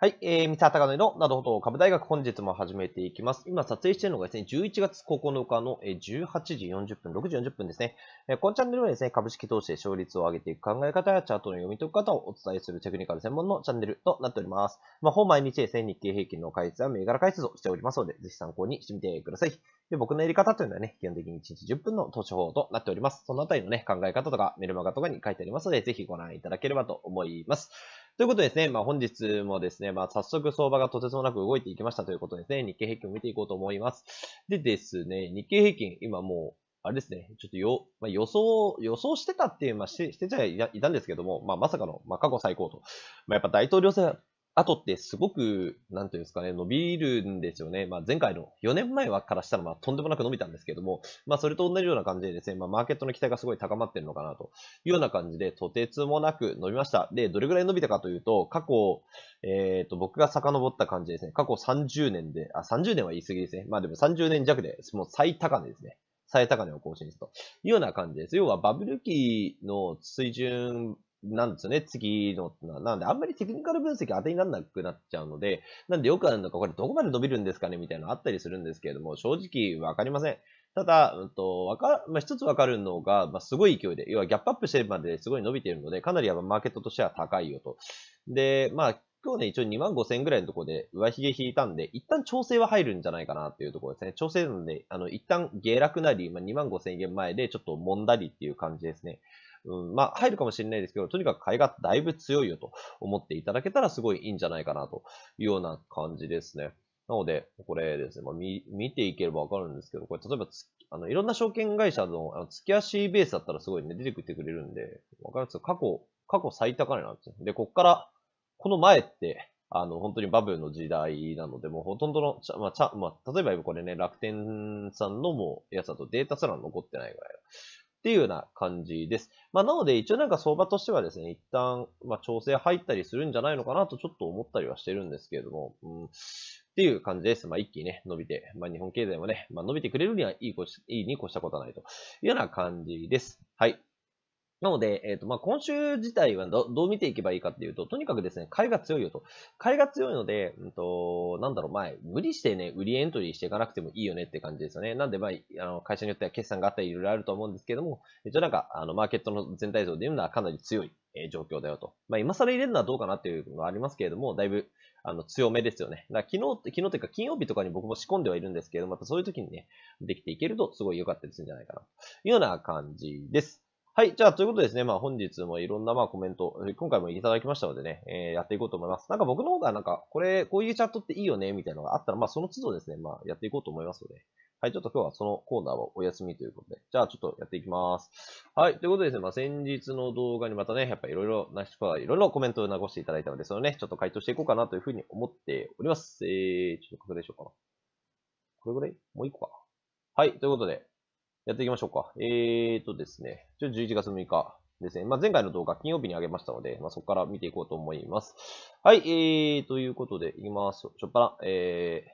はい、えー、三沢隆のなどほど株大学本日も始めていきます。今撮影しているのがですね、11月9日の18時40分、6時40分ですね。このチャンネルはですね、株式投資で勝率を上げていく考え方やチャートの読み解き方をお伝えするテクニカル専門のチャンネルとなっております。まあ、ほぼ毎日ですね、日経平均の解説や銘柄解説をしておりますので、ぜひ参考にしてみてください。で、僕のやり方というのはね、基本的に1日10分の投資法となっております。そのあたりのね、考え方とかメルマガとかに書いてありますので、ぜひご覧いただければと思います。ということですね、まあ、本日もですね、まあ、早速相場がとてつもなく動いていきましたということですね、日経平均を見ていこうと思います。でですね、日経平均、今もう、あれですね、ちょっとよ、まあ、予想、予想してたっていう、まあ、して、してちゃいたんですけども、まあ、まさかの、まあ、過去最高と。まあ、やっぱ大統領選後ってすごく、なんていうんですかね、伸びるんですよね。まあ、前回の4年前はからしたら、まあ、とんでもなく伸びたんですけども、まあ、それと同じような感じでですね、まあ、マーケットの期待がすごい高まってるのかなというような感じで、とてつもなく伸びました。で、どれぐらい伸びたかというと、過去、えっ、ー、と、僕が遡った感じですね、過去30年で、あ、30年は言い過ぎですね。まあ、でも30年弱で、もう最高値ですね。最高値を更新するというような感じです。要はバブル期の水準なんですよね、次のな。んで、あんまりテクニカル分析当てにならなくなっちゃうので、なんでよくあるのか、これどこまで伸びるんですかねみたいなのあったりするんですけれども、正直わかりません。ただ、うんとわかまあ、一つわかるのが、まあ、すごい勢いで、要はギャップアップしてるまですごい伸びているので、かなりやっぱマーケットとしては高いよと。で、まあ、今日ね、一応2万5千ぐらいのところで上髭引いたんで、一旦調整は入るんじゃないかなっていうところですね。調整なので、あの、一旦下落なり、まあ、2万5千円前でちょっと揉んだりっていう感じですね。うん、まあ、入るかもしれないですけど、とにかく買いがだいぶ強いよと思っていただけたらすごいいいんじゃないかなというような感じですね。なので、これですね、まあ、見ていければわかるんですけど、これ例えばあの、いろんな証券会社の、あの、月足ベースだったらすごいね、出てってくれるんで、わかるんですよ。過去、過去最高値なんですよ。で、こっから、この前って、あの、本当にバブルの時代なので、もうほとんどの、まあ、ちゃ、まあ、例えばこれね、楽天さんのもやつだとデータすら残ってないぐらいっていうような感じです。まあ、なので一応なんか相場としてはですね、一旦、ま調整入ったりするんじゃないのかなとちょっと思ったりはしてるんですけれども、うん、っていう感じです。まあ、一気にね、伸びて、まあ、日本経済もね、まあ、伸びてくれるにはいいこいいに越したことはないというような感じです。はい。なので、えっ、ー、と、まあ、今週自体はどう見ていけばいいかっていうと、とにかくですね、買いが強いよと。買いが強いので、うんと、なんだろう、ま無理してね、売りエントリーしていかなくてもいいよねって感じですよね。なんで、まあ、あの、会社によっては決算があったりいろいろあると思うんですけども、一応なんか、あの、マーケットの全体像で言うのはかなり強い、えー、状況だよと。まあ、今更入れるのはどうかなっていうのはありますけれども、だいぶ、あの、強めですよね。だ昨日、昨日というか金曜日とかに僕も仕込んではいるんですけれども、またそういう時にね、できていけるとすごい良かったりするんじゃないかな、というような感じです。はい。じゃあ、ということですね。まあ、本日もいろんな、まあ、コメント、今回もいただきましたのでね、えー、やっていこうと思います。なんか僕の方が、なんか、これ、こういうチャットっていいよね、みたいなのがあったら、まあ、その都度ですね、まあ、やっていこうと思いますので。はい。ちょっと今日はそのコーナーをお休みということで。じゃあ、ちょっとやっていきます。はい。ということでですね、まあ、先日の動画にまたね、やっぱいろいろな人からいろいろコメントを残していただいたので、そのね、ちょっと回答していこうかなというふうに思っております。えー、ちょっとこれでしょうかな。これぐらいもう一個か。はい。ということで、やっていきましょうか。えーとですね、11月6日ですね。まあ、前回の動画、金曜日に上げましたので、まあ、そこから見ていこうと思います。はい、えー、ということで、いきます。しょっぱな、えー、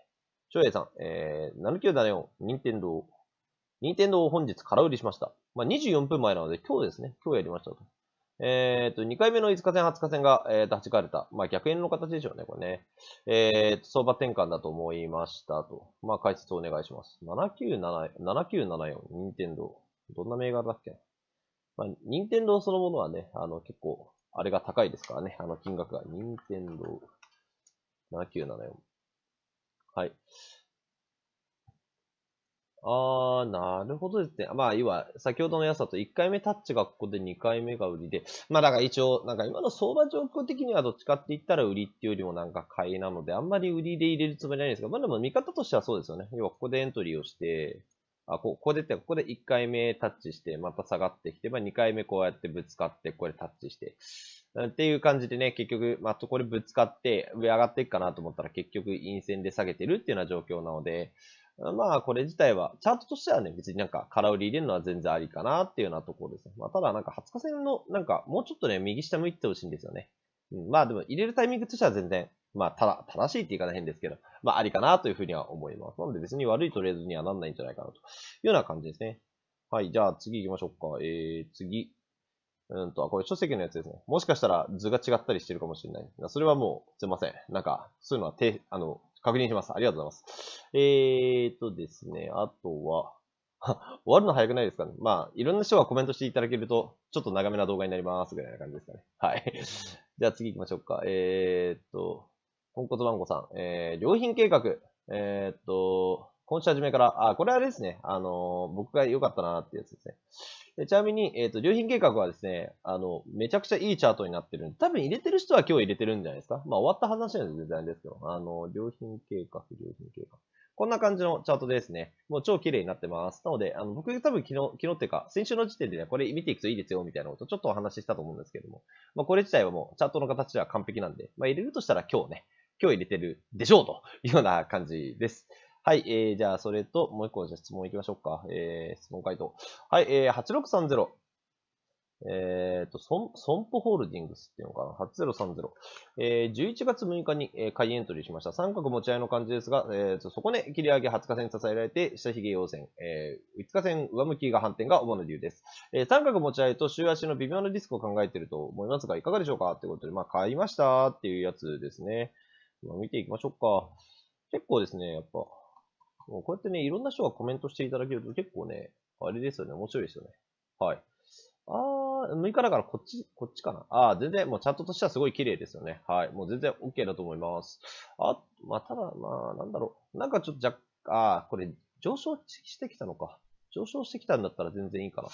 翔平さん、えー、7974、任天堂。任天堂を本日空売りしました。まあ、24分前なので、今日ですね。今日やりましたと。えっ、と、2回目の5日線、20日線が、えー、と、弾かれた。まあ、逆円の形でしょうね、これね。えっ、と、相場転換だと思いましたと。まあ、解説お願いします。7974、任天堂。どんな銘柄だっけまあ、任天堂そのものはね、あの、結構、あれが高いですからね、あの、金額が。任天堂7974。はい。ああ、なるほどですね。まあ、要は、先ほどのやつだと、1回目タッチがここで2回目が売りで、まあ、だから一応、なんか今の相場状況的にはどっちかって言ったら売りっていうよりもなんか買いなので、あんまり売りで入れるつもりないんですが、まあでも見方としてはそうですよね。要は、ここでエントリーをして、あ、ここでって、ここで1回目タッチして、また下がってきて、まあ2回目こうやってぶつかって、これタッチして、っていう感じでね、結局、まあ、これぶつかって、上上がっていくかなと思ったら、結局、陰線で下げてるっていうような状況なので、まあ、これ自体は、チャートとしてはね、別になんか空売り入れるのは全然ありかなっていうようなところですね。まあ、ただなんか20日線の、なんかもうちょっとね、右下向いてほしいんですよね。うん、まあでも入れるタイミングとしては全然、まあ、ただ、正しいって言い方変ですけど、まあ、ありかなというふうには思います。なので別に悪いトレードにはなんないんじゃないかなというような感じですね。はい、じゃあ次行きましょうか。えー、次。うんと、あ、これ書籍のやつですね。もしかしたら図が違ったりしてるかもしれない。それはもう、すいません。なんか、そういうのは、て、あの、確認します。ありがとうございます。えーとですね、あとは、終わるの早くないですかね。まあ、いろんな人がコメントしていただけると、ちょっと長めな動画になりますぐらいな感じですかね。はい。じゃあ次行きましょうか。えーっと、ポンコツ番ンさん。えー、良品計画。えーっと、今週初めから、あ、これあれですね。あのー、僕が良かったなってやつですね。でちなみに、えっ、ー、と、良品計画はですね、あの、めちゃくちゃいいチャートになってるんで、多分入れてる人は今日入れてるんじゃないですか。まあ、終わった話なんで全然ですけど、あの、良品計画、良品計画。こんな感じのチャートですね。もう超綺麗になってます。なので、あの、僕多分昨日、昨日っていうか、先週の時点でね、これ見ていくといいですよ、みたいなことちょっとお話ししたと思うんですけども、まあ、これ自体はもう、チャートの形では完璧なんで、まあ、入れるとしたら今日ね、今日入れてるでしょうというような感じです。はい、えー、じゃあ、それと、もう一個、じゃ質問いきましょうか。えー、質問回答。はい、えー、8630。えっ、ー、と、ソン、ソンポホールディングスっていうのかな ?8030。えー、11月6日に、えー、開エントリーしました。三角持ち合いの感じですが、えーと、そこで切り上げ20日線支えられて、下髭陽線、えー、5日線上向きが反転が主な理由です。えー、三角持ち合いと週足の微妙なリスクを考えていると思いますが、いかがでしょうかってことで、まあ、買いましたっていうやつですね。まあ、見ていきましょうか。結構ですね、やっぱ、こうやってね、いろんな人がコメントしていただけると結構ね、あれですよね、面白いですよね。はい。あー、6日だからこっち、こっちかな。あー、全然、もうチャットとしてはすごい綺麗ですよね。はい。もう全然 OK だと思います。あ、まあ、ただ、まあ、なんだろう。なんかちょっと若干、あー、これ、上昇してきたのか。上昇してきたんだったら全然いいかな。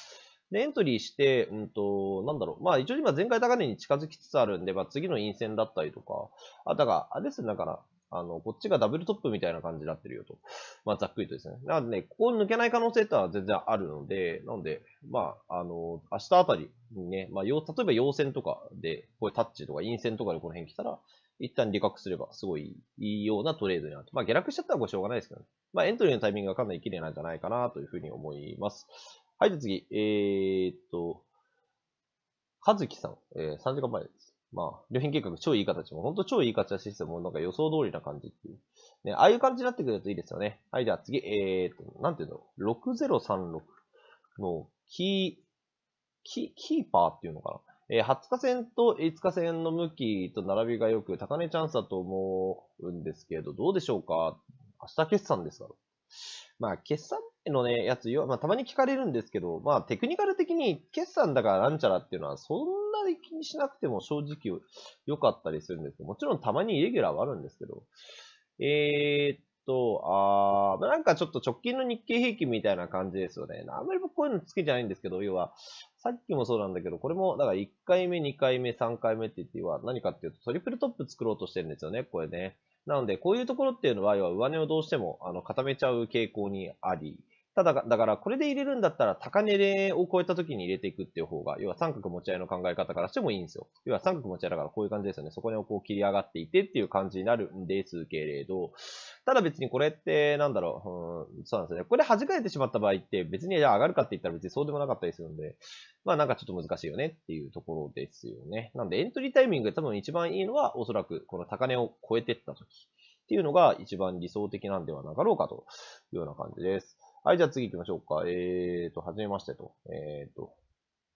で、エントリーして、うんと、なんだろう。まあ、一応今前回高値に近づきつつあるんで、まあ、次の陰線だったりとか、あ、だから、あれですね、だから、あの、こっちがダブルトップみたいな感じになってるよと。まあ、ざっくりとですね。なのでね、ここ抜けない可能性ってのは全然あるので、なので、まあ、あの、明日あたりにね、まあ、例えば陽線とかで、こういうタッチとか陰線とかでこの辺来たら、一旦利確すればすごいいいようなトレードになって、まあ、下落しちゃったらこれしょうがないですけど、ね、まあ、エントリーのタイミングがかなり綺麗なんじゃないかなというふうに思います。はい、で次、えー、っと、和樹さん、えー、3時間前です。まあ、良品計画超いい形も、ほんと超いい形システムもなんか予想通りな感じっていう。ね、ああいう感じになってくるといいですよね。はい、じゃあ次、えーと、なんていうの ?6036 のキー、キキーパーっていうのかな。えー、20日線と5日線の向きと並びが良く、高値チャンスだと思うんですけど、どうでしょうか明日決算ですから。まあ、決算のね、やつよ、まあ、たまに聞かれるんですけど、まあ、テクニカル的に決算だからなんちゃらっていうのは、そんなに気にしなくても正直良かったりするんですけど、もちろんたまにイレギュラーはあるんですけど、えー、っと、あー、なんかちょっと直近の日経平均みたいな感じですよね。あんまり僕こういうの好きじゃないんですけど、要は、さっきもそうなんだけど、これも、だから1回目、2回目、3回目って言っては、何かっていうとトリプルトップ作ろうとしてるんですよね、これね。なので、こういうところっていうのは、要は上値をどうしても、あの、固めちゃう傾向にあり、ただ、だからこれで入れるんだったら高値を超えた時に入れていくっていう方が、要は三角持ち合いの考え方からしてもいいんですよ。要は三角持ち合いだからこういう感じですよね。そこにこう切り上がっていてっていう感じになるんですけれど、ただ別にこれってなんだろう、うん、そうなんですね。これ弾かれてしまった場合って別にじゃあ上がるかって言ったら別にそうでもなかったりするんで、まあなんかちょっと難しいよねっていうところですよね。なんでエントリータイミング多分一番いいのはおそらくこの高値を超えてった時。っていうのが一番理想的なんではなかろうかというような感じです。はい、じゃあ次行きましょうか。えーと、はじめましてと。えーと、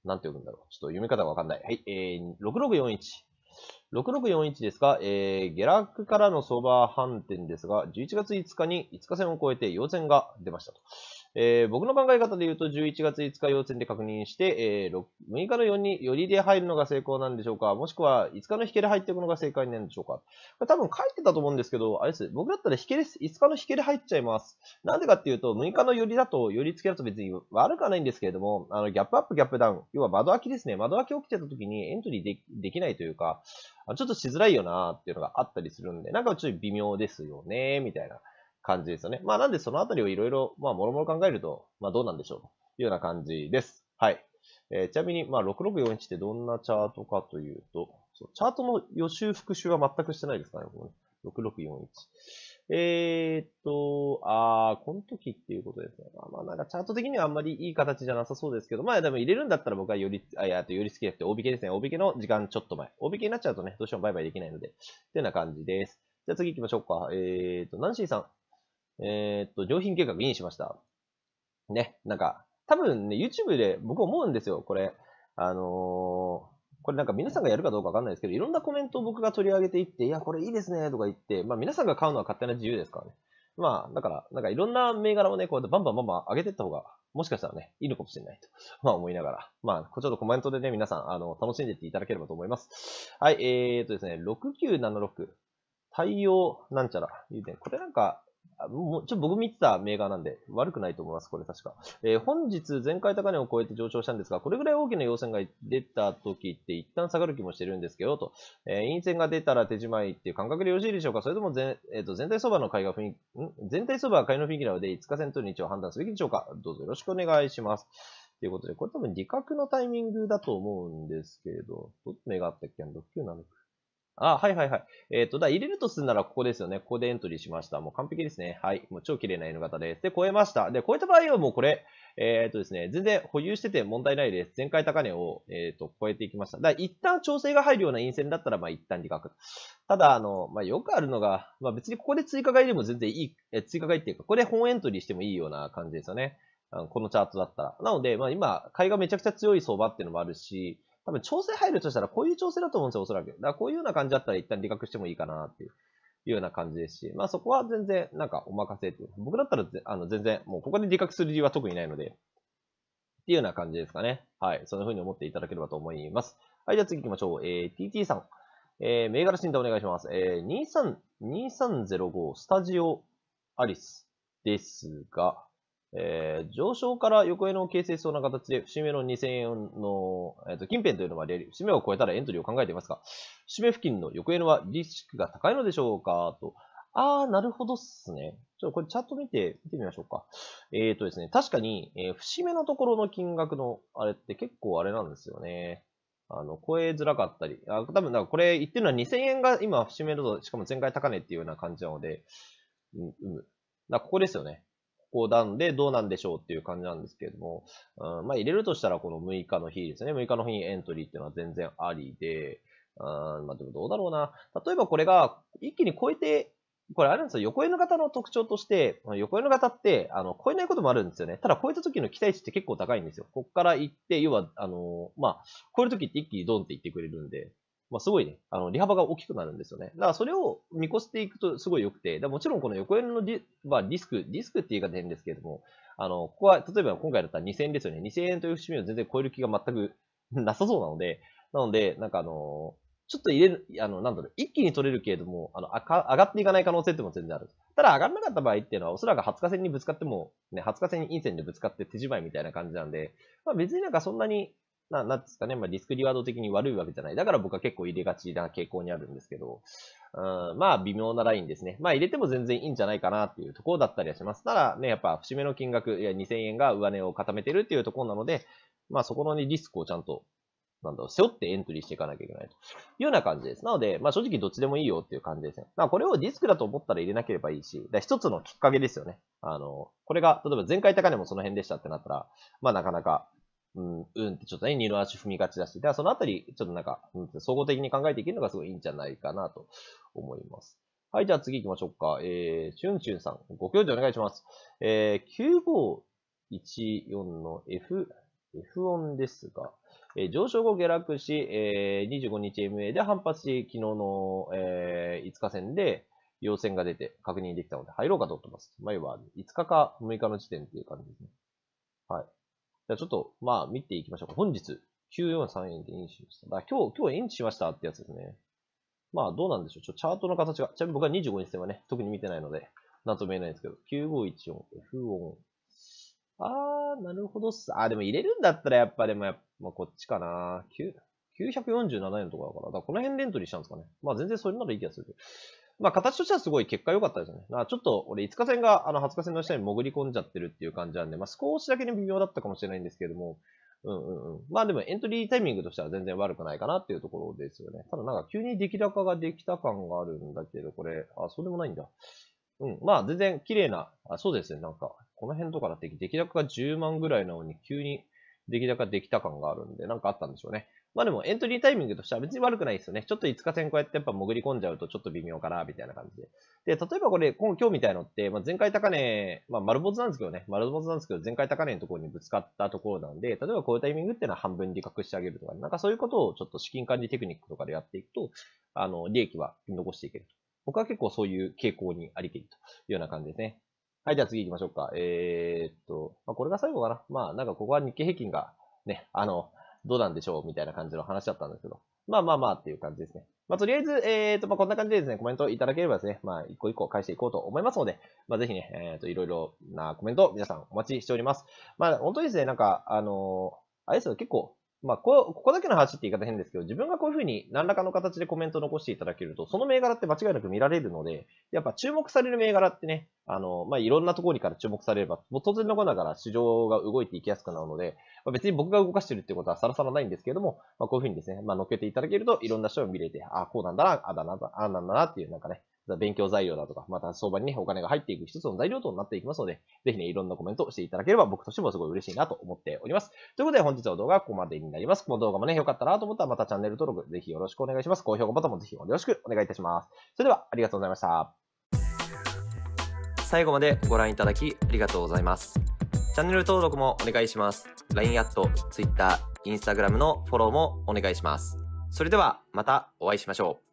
なんて呼ぶんだろう。ちょっと読み方がわかんない。はい、えー、6641。6641ですが、えー、下落からの相場反転ですが、11月5日に5日線を超えて陽線が出ましたと。えー、僕の考え方で言うと、11月5日要点で確認して、えー、6, 6日の4に、寄りで入るのが成功なんでしょうかもしくは、5日の引けで入っていくのが正解なんでしょうかこれ多分書いてたと思うんですけど、あれです。僕だったら引けです。5日の引けで入っちゃいます。なんでかっていうと、6日の寄りだと、寄り付けだと別に悪くはないんですけれども、あの、ギャップアップ、ギャップダウン。要は窓開きですね。窓開き起きてた時にエントリーでできないというか、ちょっとしづらいよなーっていうのがあったりするんで、なんかちょっと微妙ですよねー、みたいな。感じですよね。まあなんでそのあたりをいろいろ、まあもろもろ考えると、まあどうなんでしょうというような感じです。はい。えー、ちなみに、まあ6641ってどんなチャートかというと、そうチャートの予習復習は全くしてないですかね、この6641。えっと、あー、この時っていうことですね。まあ、まあなんかチャート的にはあんまりいい形じゃなさそうですけど、まあでも入れるんだったら僕はより、あ、いや、とより好きじゃなくて、大引けですね。大引けの時間ちょっと前。大引けになっちゃうとね、どうしてもバイバイできないので、ってな感じです。じゃあ次行きましょうか。えー、っと、ナンシーさん。えー、っと、上品計画インしました。ね、なんか、多分ね、YouTube で僕思うんですよ、これ。あのー、これなんか皆さんがやるかどうかわかんないですけど、いろんなコメントを僕が取り上げていって、いや、これいいですね、とか言って、まあ皆さんが買うのは勝手な自由ですからね。まあ、だから、なんかいろんな銘柄をね、こうやってバンバンバンバン上げていった方が、もしかしたらね、いいのかもしれないと、まあ思いながら。まあ、ちょっとコメントでね、皆さん、あの、楽しんでいっていただければと思います。はい、えーとですね、6976、太陽なんちゃら、うこれなんか、もう、ちょ、僕見てたメーーなんで、悪くないと思います、これ確か。えー、本日、前回高値を超えて上昇したんですが、これぐらい大きな陽線が出た時って一旦下がる気もしてるんですけど、と。えー、陰線が出たら手じまいっていう感覚でよろしいでしょうかそれとも全、えっ、ー、と、全体相場の買いが雰囲気、ん全体相場は買いの雰囲気なので、5日線と日を判断すべきでしょうかどうぞよろしくお願いします。ということで、これ多分理覚のタイミングだと思うんですけど、どっち目があったっけ ?6976。あ、はいはいはい。えっ、ー、と、だ入れるとするならここですよね。ここでエントリーしました。もう完璧ですね。はい。もう超綺麗な N 型です。で、超えました。で、超えた場合はもうこれ、えっ、ー、とですね、全然保有してて問題ないです。前回高値を、えっ、ー、と、超えていきました。だ一旦調整が入るような陰線だったら、まあ一旦利確。ただ、あの、まあよくあるのが、まあ別にここで追加買いでも全然いい、え追加買いっていうか、これ本エントリーしてもいいような感じですよね。このチャートだったら。なので、まあ今、買いがめちゃくちゃ強い相場っていうのもあるし、多分調整入るとしたらこういう調整だと思うんですよ、おそらく。だからこういうような感じだったら一旦理覚してもいいかなっていう。ような感じですし、まあそこは全然なんかお任せっていう。僕だったらあの全然もうここで理覚する理由は特にないので、っていうような感じですかね。はい。そんな風に思っていただければと思います。はい。じゃあ次行きましょう。えー、TT さん。えー、銘柄診断お願いします。えー、23、2305スタジオアリスですが、えー、上昇から横への形成しそうな形で、節目の2000円の、えー、と近辺というのもあり得る。節目を超えたらエントリーを考えていますが、節目付近の横へのはリスクが高いのでしょうかと。あー、なるほどっすね。ちょっとこれチャット見て、見てみましょうか。えっ、ー、とですね、確かに、えー、節目のところの金額のあれって結構あれなんですよね。あの、超えづらかったり。あ多分、だからこれ言ってるのは2000円が今節目だと、しかも前回高値っていうような感じなので、うん、うん。だここですよね。こなんでどうなんでしょうっていう感じなんですけれども、うん、まあ入れるとしたらこの6日の日ですね。6日の日にエントリーっていうのは全然ありで、うん、まあでもどうだろうな。例えばこれが一気に超えて、これあれなんですよ。横の型の特徴として、横の型って、あの、超えないこともあるんですよね。ただ超えた時の期待値って結構高いんですよ。こっから行って、要は、あの、まあ、超える時って一気にドンって行ってくれるんで、まあ、すごいね、あの、利幅が大きくなるんですよね。だからそれを見越していくとすごい良くて、もちろんこの横やのリ,、まあ、リスク、リスクって言い方変ですけれども、あの、ここは、例えば今回だったら2000円ですよね。2000円という節目を全然超える気が全くなさそうなので、なので、なんかあのちょっと入れる、あの、なんだろう、一気に取れるけれども、あの、あか上がっていかない可能性っても全然ある。ただ上がらなかった場合っていうのは、おそらく20日線にぶつかっても、ね、20日線に陰線でぶつかって手じまいみたいな感じなんで、まあ別になんかそんなに、な、なんですかね、まあ、リスクリワード的に悪いわけじゃない。だから僕は結構入れがちな傾向にあるんですけど、うん、まあ、微妙なラインですね。まあ、入れても全然いいんじゃないかなっていうところだったりはします。ただね、やっぱ、節目の金額、いや、2000円が上値を固めてるっていうところなので、まあ、そこのね、リスクをちゃんと、なんだろう、背負ってエントリーしていかなきゃいけないというような感じです。なので、まあ、正直どっちでもいいよっていう感じですね。まあ、これをリスクだと思ったら入れなければいいし、一つのきっかけですよね。あの、これが、例えば前回高値もその辺でしたってなったら、まあ、なかなか、うん、うんってちょっとね、二の足踏みがちだし、だからそのあたり、ちょっとなんか、総合的に考えていけるのがすごいいいんじゃないかなと思います。はい、じゃあ次行きましょうか。えー、チュンチュンさん、ご教授お願いします。えー、9514の F、F 音ですが、えー、上昇後下落し、えー、25日 MA で反発し、昨日の、えー、5日線で、陽線が出て確認できたので入ろうかと思ってます。前は5日か6日の時点っていう感じですね。じゃあちょっと、まあ見ていきましょうか。本日、943円でインしました。だ今日、今日インしましたってやつですね。まあどうなんでしょう。ちょチャートの形が、ちなみに僕は25日線はね、特に見てないので、なんとも言えないんですけど、9514、F ン。あー、なるほどっす。あー、でも入れるんだったらやっぱでもやっぱ、まあ、こっちかな。9 4 7円のところだから、だからこの辺レントリーしたんですかね。まあ全然それならいい気がする。まあ、形としてはすごい結果良かったですね。まちょっと俺5日戦があの20日戦の下に潜り込んじゃってるっていう感じなんで、まあ、少しだけに微妙だったかもしれないんですけども、うんうんうん。まあでもエントリータイミングとしては全然悪くないかなっていうところですよね。ただなんか急に出来高ができた感があるんだけど、これ、あ、そうでもないんだ。うん。まあ全然綺麗な、あそうですね。なんか、この辺とかだって出来高が10万ぐらいなのに急に出来高できた感があるんで、なんかあったんでしょうね。まあでもエントリータイミングとしては別に悪くないですよね。ちょっと5日線こうやってやっぱ潜り込んじゃうとちょっと微妙かな、みたいな感じで。で、例えばこれ、今日みたいのって、まあ、前回高値、まあ丸坊主なんですけどね、丸坊主なんですけど、前回高値のところにぶつかったところなんで、例えばこういうタイミングっていうのは半分利確してあげるとか、なんかそういうことをちょっと資金管理テクニックとかでやっていくと、あの、利益は残していけると。僕は結構そういう傾向にありきりというような感じですね。はい、じゃあ次行きましょうか。えー、っと、まあ、これが最後かな。まあ、なんかここは日経平均がね、あの、どうなんでしょうみたいな感じの話だったんですけど。まあまあまあっていう感じですね。まあとりあえず、えっ、ー、と、まあこんな感じでですね、コメントいただければですね、まあ一個一個返していこうと思いますので、まあぜひね、えっ、ー、と、いろいろなコメント皆さんお待ちしております。まあ本当にですね、なんか、あのー、あれですよ、結構、まあ、こここだけの話って言い方変ですけど、自分がこういうふうに何らかの形でコメント残していただけると、その銘柄って間違いなく見られるので、やっぱ注目される銘柄ってね、あの、まあ、いろんなところにから注目されれば、もう当然のことながら市場が動いていきやすくなるので、まあ、別に僕が動かしてるってことはさらさらないんですけども、まあ、こういうふうにですね、まあ、乗っけていただけると、いろんな人を見れて、ああ、こうなんだな、ああだな、ああなんだなっていう、なんかね、勉強材料だとか、また相場にね、お金が入っていく一つの材料となっていきますので、ぜひね、いろんなコメントをしていただければ僕としてもすごい嬉しいなと思っております。ということで本日の動画はここまでになります。この動画もね、良かったなと思ったらまたチャンネル登録ぜひよろしくお願いします。高評価ボタンもぜひよろしくお願いいたします。それではありがとうございました。最後までご覧いただきありがとうございます。チャンネル登録もお願いします。LINE アット、Twitter、Instagram のフォローもお願いします。それではまたお会いしましょう。